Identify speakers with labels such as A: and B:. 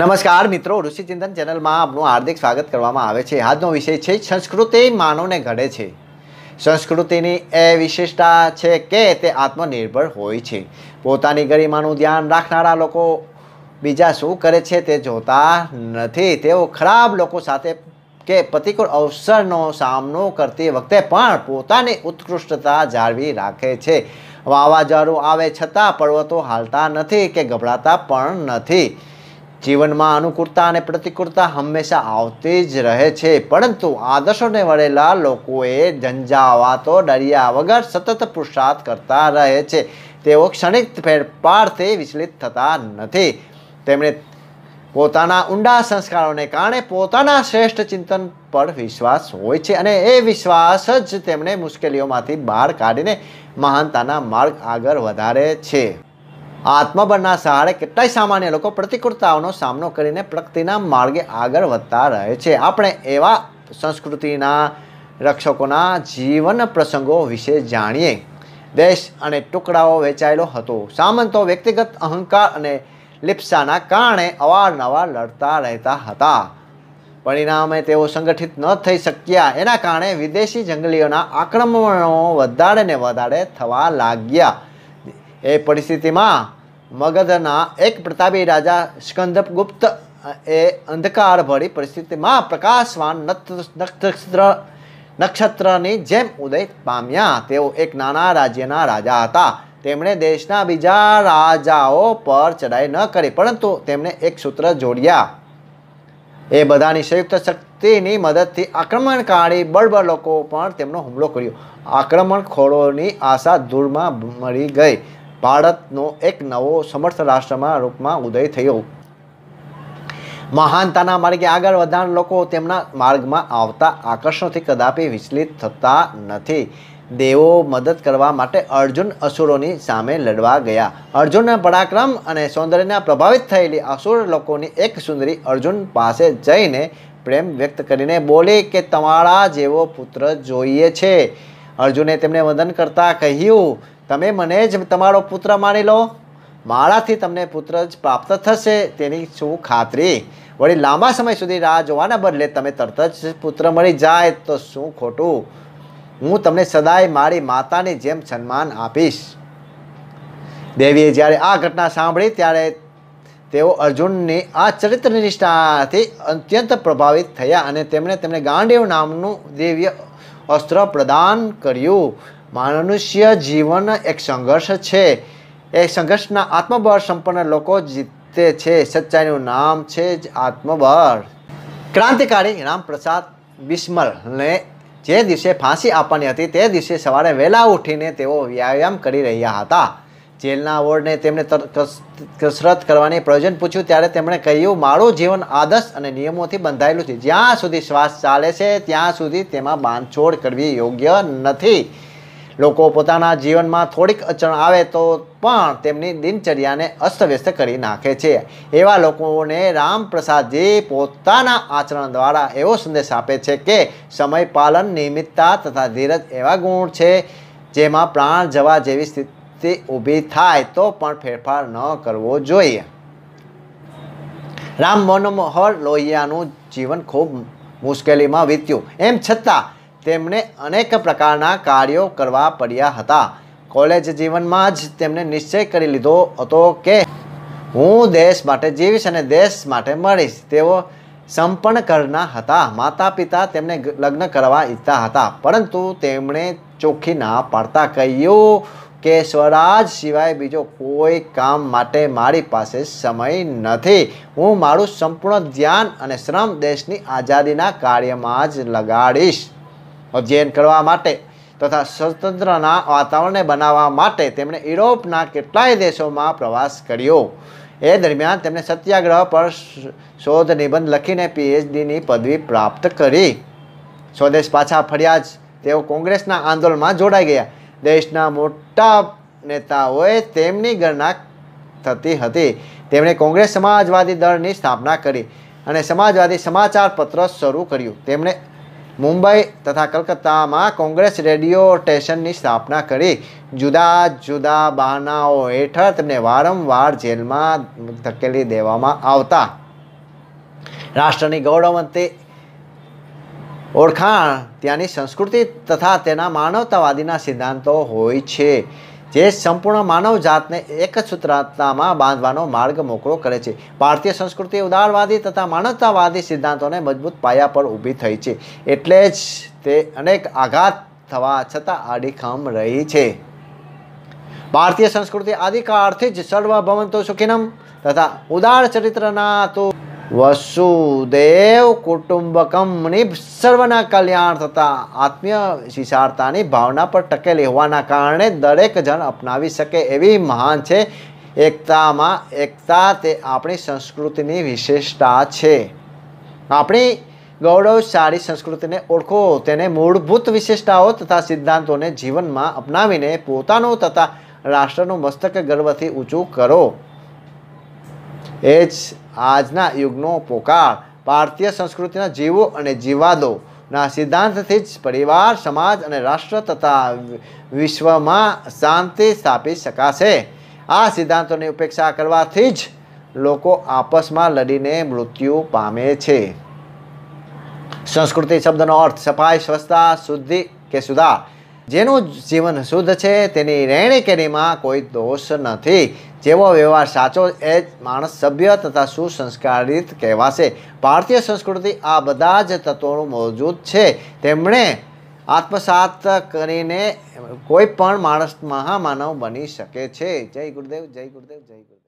A: નમસ્કાર મિત્રો ઋષિચિંતન ચેનલમાં આપનું હાર્દિક સ્વાગત કરવામાં આવે છે આજનો વિષય છે સંસ્કૃતિ માનવને ઘડે છે સંસ્કૃતિની એ વિશેષતા છે કે તે આત્મનિર્ભર હોય છે પોતાની ગરિમાનું ધ્યાન રાખનારા લોકો બીજા શું કરે છે તે જોતા નથી તેઓ ખરાબ લોકો સાથે કે પ્રતિકૂળ અવસરનો સામનો કરતી વખતે પણ પોતાની ઉત્કૃષ્ટતા જાળવી રાખે છે વાવાઝોડું આવે છતાં પર્વતો હાલતા નથી કે ગભરાતા પણ નથી જીવનમાં અનુકૂળતા અને પ્રતિકૂળતા હંમેશા આવતી જ રહે છે પરંતુ આદર્શોને વળેલા લોકોએ ઝંઝાવા તો ડર્યા વગર સતત પુરુષાર્થ કરતા રહે છે તેઓ ક્ષણિક ફેરફારથી વિચલિત થતા નથી તેમણે પોતાના ઊંડા સંસ્કારોને કારણે પોતાના શ્રેષ્ઠ ચિંતન પર વિશ્વાસ હોય છે અને એ વિશ્વાસ જ તેમણે મુશ્કેલીઓમાંથી બહાર કાઢીને મહાનતાના માર્ગ આગળ વધારે છે આત્મબળના સહારે કેટલાય સામાન્ય લોકો પ્રતિકૂળતાઓનો સામનો કરીને પ્રગતિના માર્ગે આગળ વધતા રહે છે આપણે એવા સંસ્કૃતિના રક્ષકોના જીવન પ્રસંગો વિશે જાણીએ દેશ અને ટુકડાઓ વેચાયેલો હતો સામંતો વ્યક્તિગત અહંકાર અને લિપ્સાના કારણે અવારનવાર લડતા રહેતા હતા પરિણામે તેઓ સંગઠિત ન થઈ શક્યા એના કારણે વિદેશી જંગલીઓના આક્રમણો વધારે ને વધારે થવા લાગ્યા એ પરિસ્થિતિમાં મગધના એક પ્રતાપી રાજા સ્કંદગુપ્ત એ અંધકારભરી પરિસ્થિતિમાં પ્રકાશવાન નક્ષત્ર નક્ષત્રની જેમ ઉદય પામ્યા તેઓ એક નાના રાજ્યના રાજા હતા તેમણે દેશના બીજા રાજાઓ પર ચડાઈ ન કરી પરંતુ તેમણે એક સૂત્ર જોડ્યા એ બધાની સંયુક્ત શક્તિની મદદથી આક્રમણકારી બળબળ લોકો પણ તેમનો હુમલો કર્યો આક્રમણખોરોની આશા દૂરમાં મળી ગઈ ભારતનો એક નવો સમર્થ રાષ્ટ્રમાં રૂપમાં ઉદય થયો મહાનતાના માર્ગે આગળ વધનાર લોકો તેમના માર્ગમાં આવતા આકર્ષણથી કદાપી વિચલિત થતા નથી દેવો મદદ કરવા માટે અર્જુન અસુરોની સામે લડવા ગયા અર્જુનના પરાક્રમ અને સૌંદર્યના પ્રભાવિત થયેલી અસુર લોકોની એક સુંદરી અર્જુન પાસે જઈને પ્રેમ વ્યક્ત કરીને બોલી કે તમારા જેવો પુત્ર જોઈએ છે અર્જુને તેમને વંદન કરતાં કહ્યું તમે મને જ તમારો પુત્ર માની લો માળાથી તમને પુત્ર જ પ્રાપ્ત થશે તેની શું ખાતરી વળી લાંબા સમય સુધી રાહ જોવાના બદલે તમે તરત જ પુત્ર મળી જાય તો શું ખોટું હું તમને સદાય મારી માતાની જેમ સન્માન આપીશ દેવીએ જ્યારે આ ઘટના સાંભળી ત્યારે તેઓ અર્જુનની આ ચરિત્ર નિષ્ઠાથી અત્યંત પ્રભાવિત થયા અને તેમણે તેમને ગાંડેવ નામનું દેવીય અસ્ત્ર પ્રદાન કર્યું મનુષ્ય જીવન એક સંઘર્ષ છે એ સંઘર્ષના આત્મબળ સંપન્ન લોકો જીતે છે સચ્ચાઈનું નામ છે જ આત્મબળ ક્રાંતિકારી રામપ્રસાદ બિસ્મલને જે દિવસે ફાંસી આપવાની હતી તે દિવસે સવારે વહેલા ઉઠીને તેઓ વ્યાયામ કરી રહ્યા હતા જેલના વોર્ડને તેમણે કસરત કરવાની પ્રયોજન પૂછ્યું ત્યારે તેમણે કહ્યું મારું જીવન આદર્શ અને નિયમોથી બંધાયેલું છે જ્યાં સુધી શ્વાસ ચાલે છે ત્યાં સુધી તેમાં બાંધછોડ કરવી યોગ્ય નથી લોકો પોતાના જીવનમાં થોડીક અડચણ આવે તો પણ તેમની દિનચર્યાને અસ્તવ્યસ્ત કરી નાખે છે એવા લોકોને રામપ્રસાદજી પોતાના આચરણ દ્વારા એવો સંદેશ આપે છે કે સમય પાલન નિયમિતતા તથા ધીરજ એવા ગુણ છે જેમાં પ્રાણ જવા જેવી સ્થિતિ ઊભી થાય તો પણ ફેરફાર ન કરવો જોઈએ રામ મનોમોહર લોહિયાનું જીવન ખૂબ મુશ્કેલીમાં વીત્યું એમ છતાં તેમણે અનેક પ્રકારના કાર્યો કરવા પડ્યા હતા કોલેજ જીવનમાં જ તેમણે નિશ્ચય કરી લીધો હતો કે હું દેશ માટે જીવીશ અને દેશ માટે મળીશ તેઓ સંપન્ન કરના હતા માતા પિતા તેમને લગ્ન કરવા ઈચ્છતા હતા પરંતુ તેમણે ચોખ્ખી ના પાડતા કહ્યું કે સ્વરાજ સિવાય બીજો કોઈ કામ માટે મારી પાસે સમય નથી હું મારું સંપૂર્ણ ધ્યાન અને શ્રમ દેશની આઝાદીના કાર્યમાં જ લગાડીશ અધ્યયન કરવા માટે તથા સ્વતંત્રના વાતાવરણને બનાવવા માટે તેમણે યુરોપના કેટલાય દેશોમાં પ્રવાસ કર્યો એ દરમિયાન તેમણે સત્યાગ્રહ પર શોધ નિબંધ લખીને પીએચડીની પદવી પ્રાપ્ત કરી સ્વદેશ પાછા ફર્યા જ તેઓ કોંગ્રેસના આંદોલનમાં જોડાઈ ગયા દેશના મોટા નેતાઓએ તેમની ગણના થતી હતી તેમણે કોંગ્રેસ સમાજવાદી દળની સ્થાપના કરી અને સમાજવાદી સમાચાર પત્ર શરૂ કર્યું તેમણે મુંબઈ તથા કલકત્તામાં કોંગ્રેસ રેડિયો સ્ટેશનની સ્થાપના કરી જુદા જુદા બહાનાઓ હેઠળ તેમને વારંવાર જેલમાં ધકેલી દેવામાં આવતા રાષ્ટ્રની ગૌરવવંતી ઓળખાણ ત્યાંની સંસ્કૃતિ તથા તેના માનવતાવાદીના સિદ્ધાંતો હોય છે જે સંપૂર્ણ માનવજાતને જાતને એક સૂત્રતામાં બાંધવાનો માર્ગ મોકળો કરે છે ભારતીય સંસ્કૃતિ ઉદારવાદી તથા માનવતાવાદી સિદ્ધાંતોને મજબૂત પાયા પર ઊભી થઈ છે એટલે જ તે અનેક આઘાત થવા છતાં આડીખમ રહી છે ભારતીય સંસ્કૃતિ આદિકાળથી જ સર્વભવંતો સુખીનમ તથા ઉદાર ચરિત્રના તો વસુદેવ કુટુંબકમની સર્વના કલ્યાણ થતા આત્મીય શિષાર્થાની ભાવના પર ટકેલી હોવાના કારણે દરેક જણ અપનાવી શકે એવી મહાન છે એકતામાં એકતા તે આપણી સંસ્કૃતિની વિશેષતા છે આપણી ગૌરવશાળી સંસ્કૃતિને ઓળખો તેને મૂળભૂત વિશેષતાઓ તથા સિદ્ધાંતોને જીવનમાં અપનાવીને પોતાનું તથા રાષ્ટ્રનું મસ્તક ગર્વથી ઊંચું કરો એ જ આજના યુગનો પોકાળ ભારતીય સંસ્કૃતિના જીવો અને જીવાદોના સિદ્ધાંતથી જ પરિવાર સમાજ અને રાષ્ટ્ર તથા વિશ્વમાં શાંતિ સ્થાપી શકાશે આ સિદ્ધાંતોની ઉપેક્ષા કરવાથી જ લોકો આપસમાં લડીને મૃત્યુ પામે છે સંસ્કૃતિ શબ્દનો અર્થ સફાઈ સ્વચ્છતા શુદ્ધિ કે સુધાર જેનું જીવન શુદ્ધ છે તેની રહેણી કેણીમાં કોઈ દોષ નથી જેવો વ્યવહાર સાચો એ જ માણસ સભ્ય તથા સુસંસ્કારિત કહેવાશે ભારતીય સંસ્કૃતિ આ બધા જ તત્વોનું મોજૂદ છે તેમણે આત્મસાત કરીને કોઈ પણ માણસ મહામાનવ બની શકે છે જય ગુરુદેવ જય ગુરુદેવ જય ગુરુદેવ